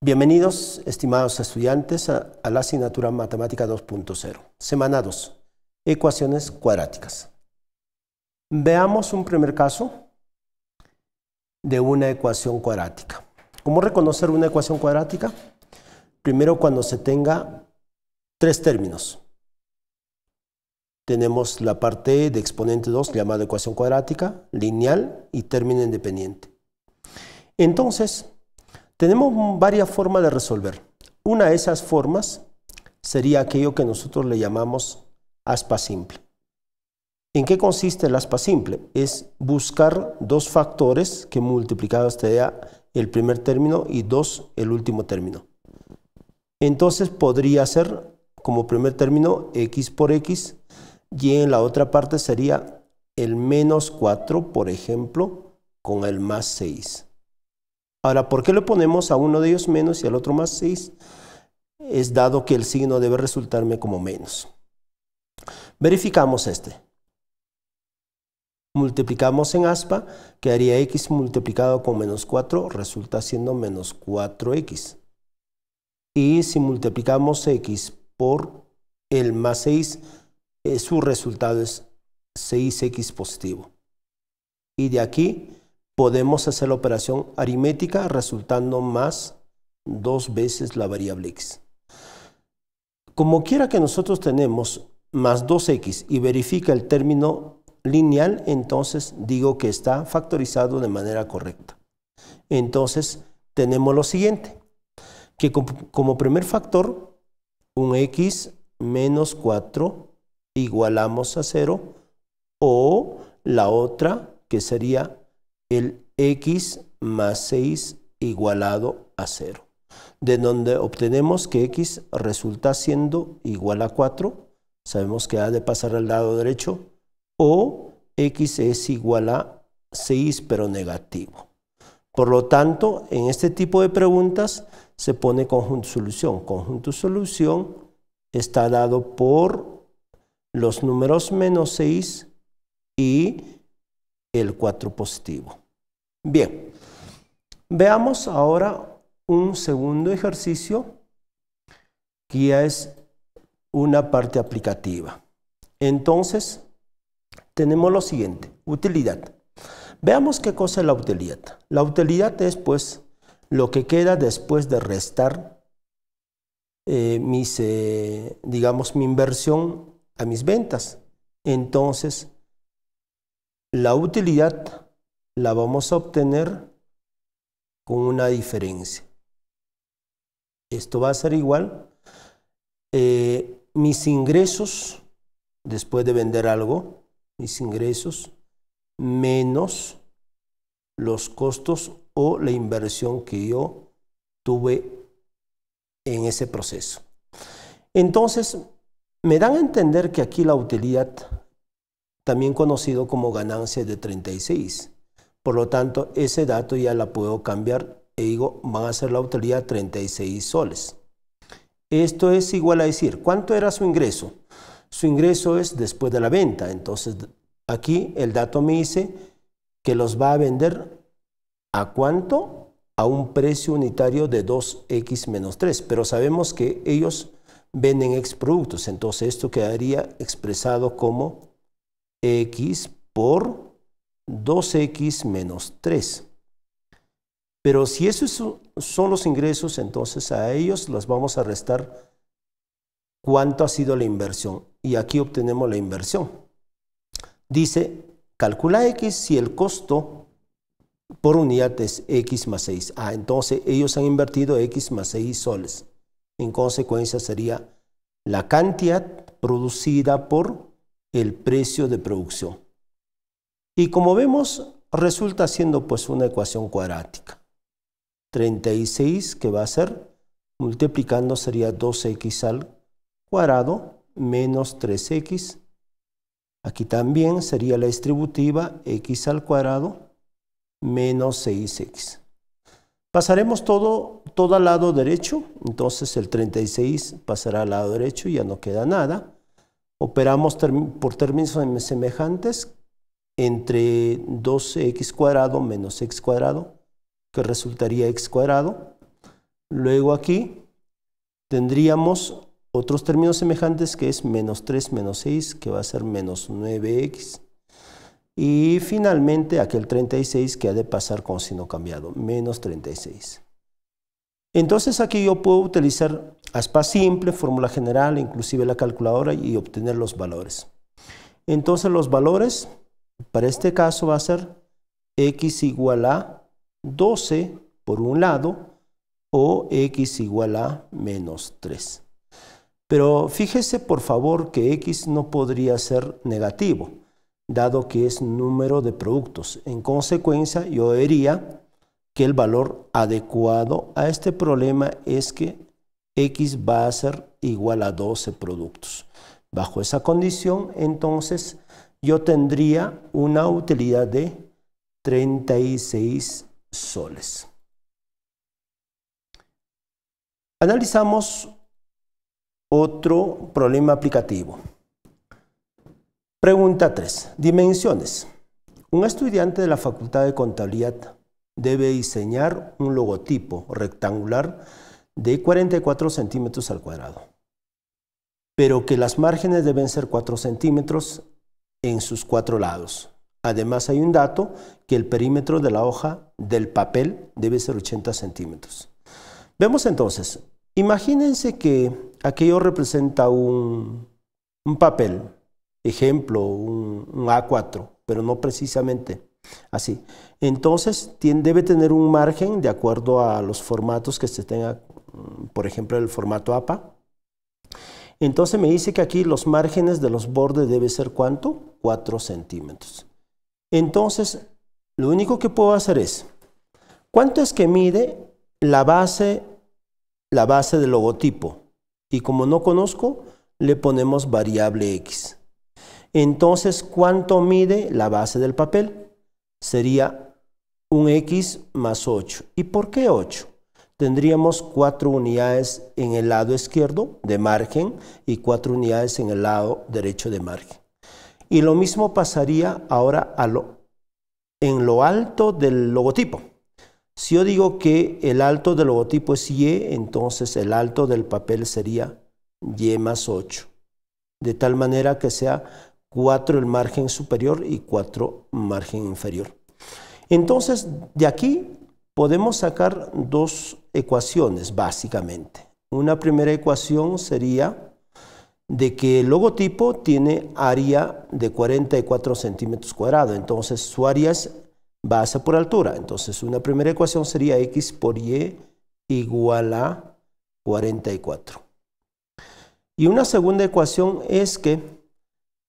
Bienvenidos, estimados estudiantes, a, la asignatura Matemática 2.0, semana 2, ecuaciones cuadráticas. Veamos un primer caso de una ecuación cuadrática. ¿Cómo reconocer una ecuación cuadrática? Primero, cuando se tenga tres términos. Tenemos la parte e de exponente 2 llamada ecuación cuadrática, lineal y término independiente. Entonces, tenemos varias formas de resolver. Una de esas formas sería aquello que nosotros le llamamos aspa simple. ¿En qué consiste el aspa simple? Es buscar dos factores que multiplicados te da el primer término y dos el último término. Entonces podría ser como primer término x por x y en la otra parte sería el menos 4, por ejemplo, con el más 6. Ahora, ¿por qué le ponemos a uno de ellos menos y al otro más 6? Es dado que el signo debe resultarme como menos. Verificamos este. Multiplicamos en aspa, quedaría x multiplicado con menos 4, resulta siendo menos 4x. Y si multiplicamos x por el más 6, eh, su resultado es 6x positivo. Y de aquí podemos hacer la operación aritmética resultando más dos veces la variable x. Como quiera que nosotros tenemos más 2x y verifica el término lineal, entonces digo que está factorizado de manera correcta. Entonces tenemos lo siguiente, que como primer factor, un x menos 4 igualamos a 0 o la otra que sería el x más 6 igualado a 0, de donde obtenemos que x resulta siendo igual a 4, sabemos que ha de pasar al lado derecho, o x es igual a 6 pero negativo. Por lo tanto, en este tipo de preguntas se pone conjunto solución. Conjunto solución está dado por los números menos 6 y el 4 positivo. Bien, veamos ahora un segundo ejercicio que ya es una parte aplicativa. Entonces, tenemos lo siguiente, utilidad. Veamos qué cosa es la utilidad. La utilidad es pues lo que queda después de restar eh, mis, eh, digamos, mi inversión a mis ventas. Entonces, la utilidad la vamos a obtener con una diferencia. Esto va a ser igual. Eh, mis ingresos, después de vender algo, mis ingresos menos los costos o la inversión que yo tuve en ese proceso. Entonces, me dan a entender que aquí la utilidad, también conocido como ganancia de 36, por lo tanto, ese dato ya la puedo cambiar y e digo, van a ser la autoría 36 soles. Esto es igual a decir, ¿cuánto era su ingreso? Su ingreso es después de la venta. Entonces, aquí el dato me dice que los va a vender a cuánto? A un precio unitario de 2x menos 3. Pero sabemos que ellos venden ex productos. Entonces, esto quedaría expresado como x por 2x menos 3. Pero si esos son los ingresos, entonces a ellos los vamos a restar cuánto ha sido la inversión. Y aquí obtenemos la inversión. Dice, calcula x si el costo por unidad es x más 6. Ah, entonces ellos han invertido x más 6 soles. En consecuencia sería la cantidad producida por el precio de producción. Y como vemos, resulta siendo pues una ecuación cuadrática. 36 que va a ser, multiplicando sería 2x al cuadrado menos 3x. Aquí también sería la distributiva x al cuadrado menos 6x. Pasaremos todo, todo al lado derecho, entonces el 36 pasará al lado derecho, y ya no queda nada. Operamos por términos semejantes, entre 12x cuadrado menos x cuadrado, que resultaría x cuadrado. Luego aquí tendríamos otros términos semejantes que es menos 3 menos 6, que va a ser menos 9x. Y finalmente aquel 36 que ha de pasar con signo cambiado, menos 36. Entonces aquí yo puedo utilizar aspa simple, fórmula general, inclusive la calculadora y obtener los valores. Entonces los valores para este caso va a ser x igual a 12 por un lado o x igual a menos 3. Pero fíjese por favor que x no podría ser negativo, dado que es número de productos. En consecuencia, yo diría que el valor adecuado a este problema es que x va a ser igual a 12 productos. Bajo esa condición, entonces, yo tendría una utilidad de 36 soles. Analizamos otro problema aplicativo. Pregunta 3. Dimensiones. Un estudiante de la Facultad de Contabilidad debe diseñar un logotipo rectangular de 44 centímetros al cuadrado, pero que las márgenes deben ser 4 centímetros en sus cuatro lados. Además hay un dato que el perímetro de la hoja del papel debe ser 80 centímetros. Vemos entonces, imagínense que aquello representa un, un papel, ejemplo, un, un, A4, pero no precisamente así. Entonces tiene, debe tener un margen de acuerdo a los formatos que se tenga, mm, por ejemplo el formato APA. Entonces me dice que aquí los márgenes de los bordes debe ser cuánto? 4 centímetros. Entonces, lo único que puedo hacer es, ¿cuánto es que mide la base, la base del logotipo? Y como no conozco, le ponemos variable X. Entonces, ¿cuánto mide la base del papel? Sería un X más 8. ¿Y por qué 8? Tendríamos 4 unidades en el lado izquierdo de margen y 4 unidades en el lado derecho de margen. Y lo mismo pasaría ahora a lo, en lo alto del logotipo. Si yo digo que el alto del logotipo es Y, entonces el alto del papel sería Y más 8. De tal manera que sea 4 el margen superior y 4 margen inferior. Entonces, de aquí podemos sacar dos ecuaciones, básicamente. Una primera ecuación sería de que el logotipo tiene área de 44 centímetros cuadrados, entonces su área es base por altura. Entonces una primera ecuación sería x por y igual a 44. Y una segunda ecuación es que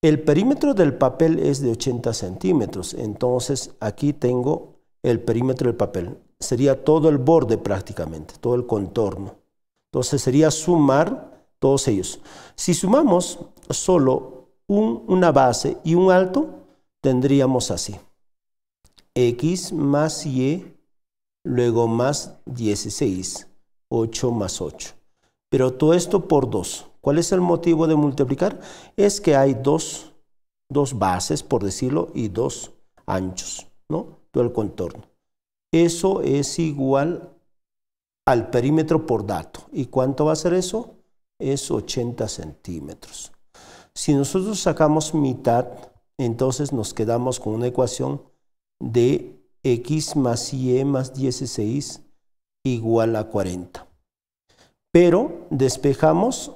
el perímetro del papel es de 80 centímetros, entonces aquí tengo el perímetro del papel. Sería todo el borde prácticamente, todo el contorno. Entonces sería sumar todos ellos. Si sumamos solo una base y un alto, tendríamos así. X más Y, luego más 16, 8 más 8. Pero todo esto por 2. ¿Cuál es el motivo de multiplicar? Es que hay dos, dos bases, por decirlo, y dos anchos, ¿no? Todo el contorno. Eso es igual al perímetro por dato. ¿Y cuánto va a ser eso? es 80 centímetros. Si nosotros sacamos mitad, entonces nos quedamos con una ecuación de x más y más 16 igual a 40. Pero despejamos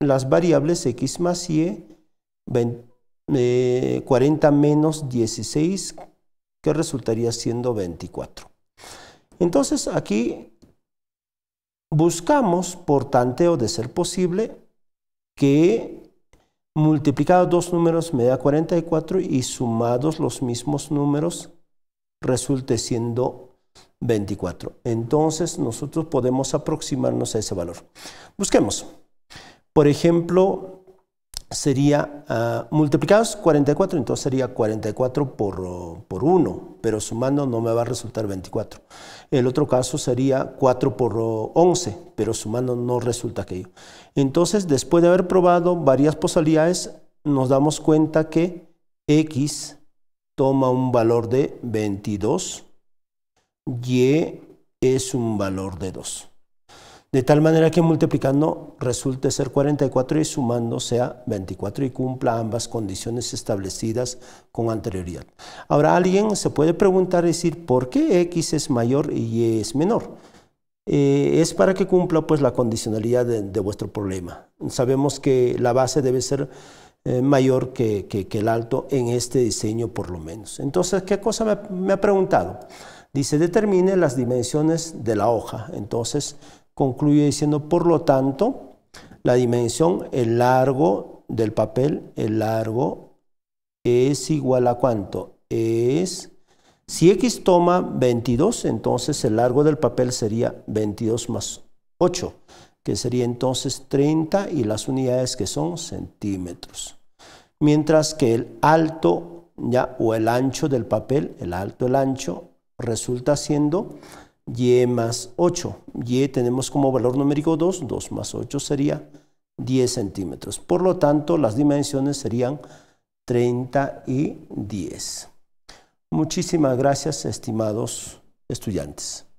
las variables x más y, 20, 40 eh, menos 16, que resultaría siendo 24. Entonces aquí Buscamos, por tanteo de ser posible, que multiplicados dos números me da 44 y sumados los mismos números resulte siendo 24. Entonces nosotros podemos aproximarnos a ese valor. Busquemos. Por ejemplo, sería ah, multiplicados 44, entonces sería 44 por, por 1, pero sumando no me va a resultar 24. El otro caso sería 4 por 11, pero sumando no resulta aquello. Entonces, después de haber probado varias posibilidades, nos damos cuenta que x toma un valor de 22, y e es un valor de 2 de tal manera que multiplicando resulte ser 44 y sumando sea 24 y cumpla ambas condiciones establecidas con anterioridad. Ahora alguien se puede preguntar, y decir, ¿por qué x es mayor y y es menor? Eh, es para que cumpla pues la condicionalidad de, vuestro problema. Sabemos que la base debe ser eh, mayor que, el alto en este diseño por lo menos. Entonces, ¿qué cosa me, me ha preguntado? Dice, determine las dimensiones de la hoja. Entonces, concluye diciendo, por lo tanto, la dimensión, el largo del papel, el largo es igual a cuánto? Es, si x toma 22, entonces el largo del papel sería 22 más 8, que sería entonces 30 y las unidades que son centímetros. Mientras que el alto ya, o el ancho del papel, el alto, el ancho, resulta siendo y más 8. Y tenemos como valor numérico 2, 2 más 8 sería 10 centímetros. Por lo tanto, las dimensiones serían 30 y 10. Muchísimas gracias, estimados estudiantes.